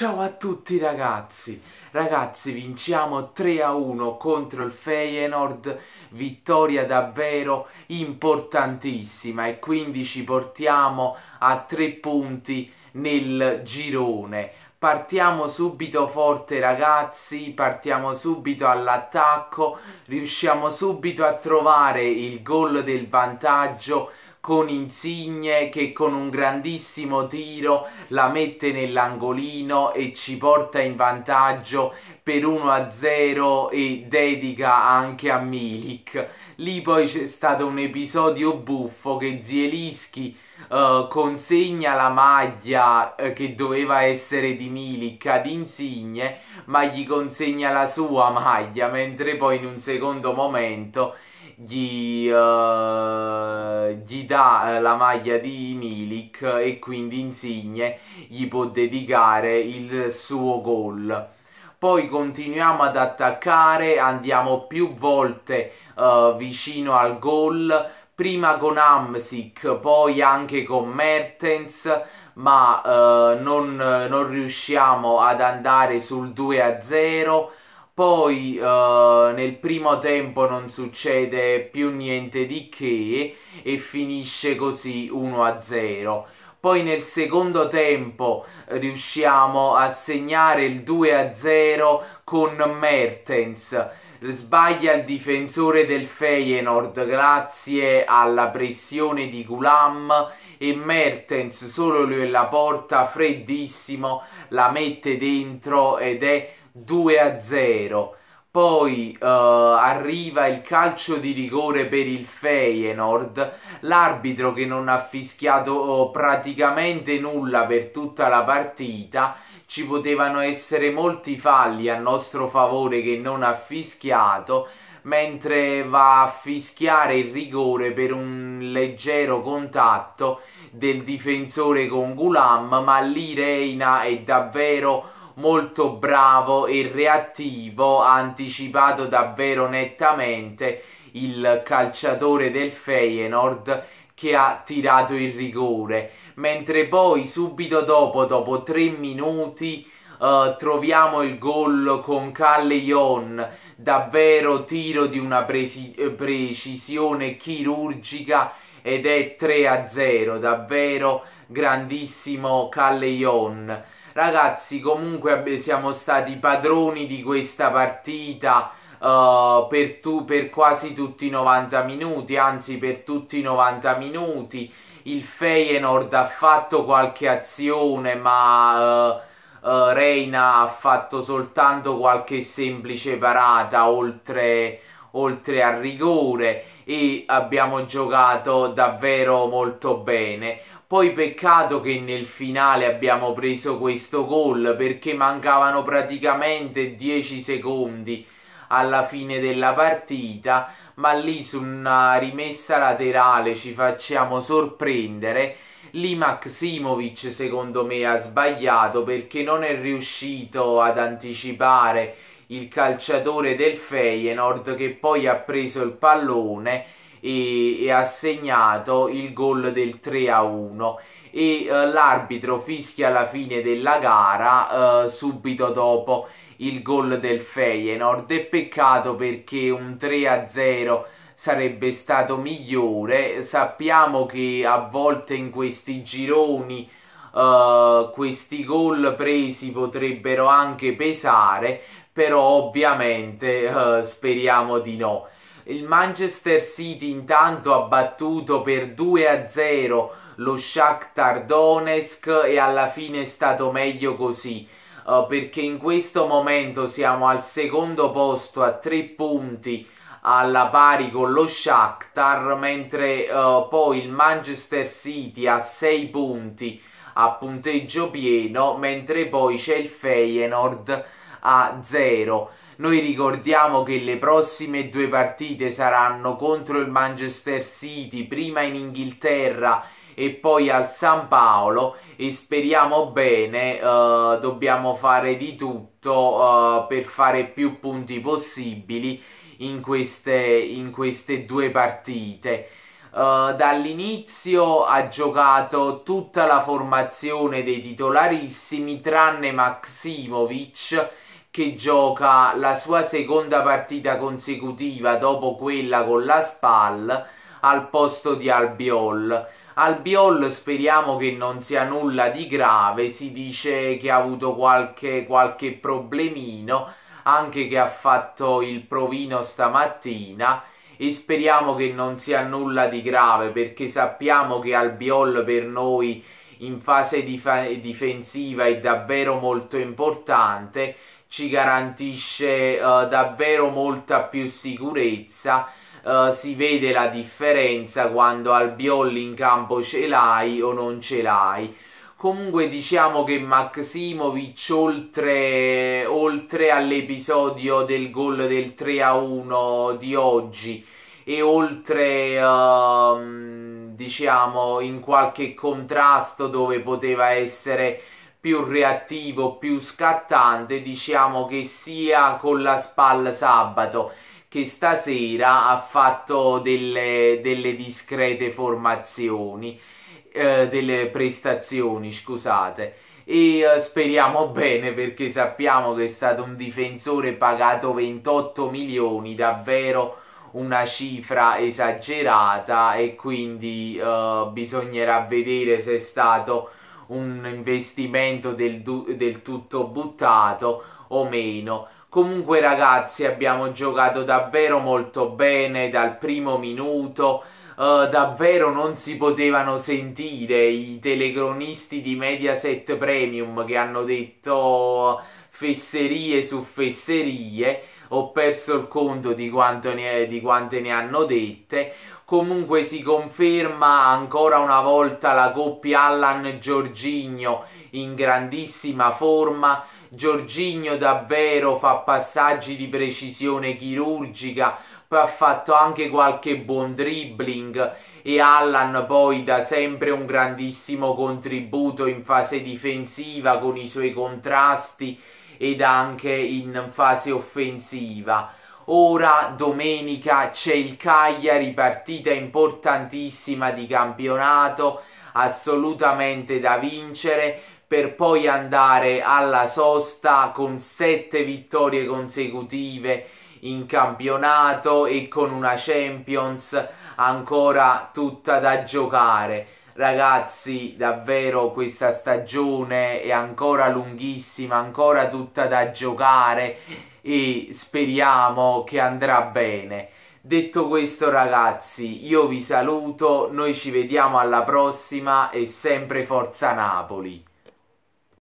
Ciao a tutti ragazzi, ragazzi vinciamo 3 a 1 contro il Feyenoord, vittoria davvero importantissima e quindi ci portiamo a 3 punti nel girone. Partiamo subito forte ragazzi, partiamo subito all'attacco, riusciamo subito a trovare il gol del vantaggio con Insigne che con un grandissimo tiro la mette nell'angolino e ci porta in vantaggio per 1-0 e dedica anche a Milik. Lì poi c'è stato un episodio buffo che Zielinski uh, consegna la maglia uh, che doveva essere di Milik ad Insigne ma gli consegna la sua maglia mentre poi in un secondo momento gli, uh, gli dà eh, la maglia di Milik e quindi Insigne gli può dedicare il suo gol. Poi continuiamo ad attaccare, andiamo più volte uh, vicino al gol, prima con Amsic, poi anche con Mertens, ma uh, non, non riusciamo ad andare sul 2-0 poi uh, nel primo tempo non succede più niente di che e finisce così 1-0. Poi nel secondo tempo riusciamo a segnare il 2-0 con Mertens. Sbaglia il difensore del Feyenoord grazie alla pressione di Gulam e Mertens solo lui la porta freddissimo, la mette dentro ed è 2 a 0. Poi uh, arriva il calcio di rigore per il Feyenoord, l'arbitro che non ha fischiato eh, praticamente nulla per tutta la partita, ci potevano essere molti falli a nostro favore che non ha fischiato, mentre va a fischiare il rigore per un leggero contatto del difensore con Gulam, ma lì Reina è davvero molto bravo e reattivo, ha anticipato davvero nettamente il calciatore del Feyenoord che ha tirato il rigore, mentre poi subito dopo, dopo tre minuti, Uh, troviamo il gol con Callejon, davvero tiro di una precisione chirurgica ed è 3-0, davvero grandissimo Callejon. Ragazzi, comunque siamo stati padroni di questa partita. Uh, per, tu, per, quasi tutti i 90 minuti, anzi per tutti i 90 minuti. Il Feyenoord ha fatto qualche azione, ma uh, uh, Reina ha fatto soltanto qualche semplice parata oltre, oltre al rigore e abbiamo giocato davvero molto bene. Poi peccato che nel finale abbiamo preso questo gol perché mancavano praticamente 10 secondi alla fine della partita, ma lì su una rimessa laterale ci facciamo sorprendere. Lì Maksimovic secondo me ha sbagliato perché non è riuscito ad anticipare il calciatore del Feyenoord che poi ha preso il pallone e, e ha segnato il gol del 3 a 1 e eh, l'arbitro fischia la fine della gara eh, subito dopo il gol del Feyenoord e peccato perché un 3 a 0 sarebbe stato migliore sappiamo che a volte in questi gironi eh, questi gol presi potrebbero anche pesare però ovviamente eh, speriamo di no il Manchester City intanto ha battuto per 2-0 lo Shakhtar Donetsk e alla fine è stato meglio così. Uh, perché in questo momento siamo al secondo posto a 3 punti alla pari con lo Shakhtar mentre uh, poi il Manchester City ha 6 punti a punteggio pieno mentre poi c'è il Feyenoord a 0 noi ricordiamo che le prossime due partite saranno contro il Manchester City, prima in Inghilterra e poi al San Paolo e speriamo bene, eh, dobbiamo fare di tutto eh, per fare più punti possibili in queste, in queste due partite. Uh, dall'inizio ha giocato tutta la formazione dei titolarissimi tranne Maksimovic che gioca la sua seconda partita consecutiva dopo quella con la Spal al posto di Albiol. Albiol speriamo che non sia nulla di grave, si dice che ha avuto qualche, qualche problemino, anche che ha fatto il provino stamattina e speriamo che non sia nulla di grave perché sappiamo che Albiol per noi in fase dif difensiva è davvero molto importante ci garantisce uh, davvero molta più sicurezza Uh, si vede la differenza quando al biol in campo ce l'hai o non ce l'hai. Comunque diciamo che Maximovic oltre, oltre all'episodio del gol del 3-1 di oggi e oltre uh, diciamo in qualche contrasto dove poteva essere più reattivo, più scattante, diciamo che sia con la spalla sabato che stasera ha fatto delle, delle discrete formazioni, eh, delle prestazioni, scusate. E eh, speriamo bene perché sappiamo che è stato un difensore pagato 28 milioni, davvero una cifra esagerata e quindi eh, bisognerà vedere se è stato un investimento del, del tutto buttato o meno. Comunque ragazzi abbiamo giocato davvero molto bene dal primo minuto. Uh, davvero non si potevano sentire i telecronisti di Mediaset Premium che hanno detto fesserie su fesserie. Ho perso il conto di, ne, di quante ne hanno dette. Comunque si conferma ancora una volta la coppia Allan-Giorginio in grandissima forma. Giorginio davvero fa passaggi di precisione chirurgica, poi ha fatto anche qualche buon dribbling e Allan poi dà sempre un grandissimo contributo in fase difensiva con i suoi contrasti ed anche in fase offensiva. Ora domenica c'è il Cagliari, partita importantissima di campionato, assolutamente da vincere per poi andare alla sosta con sette vittorie consecutive in campionato e con una Champions ancora tutta da giocare. Ragazzi, davvero questa stagione è ancora lunghissima, ancora tutta da giocare e speriamo che andrà bene. Detto questo ragazzi, io vi saluto, noi ci vediamo alla prossima e sempre Forza Napoli!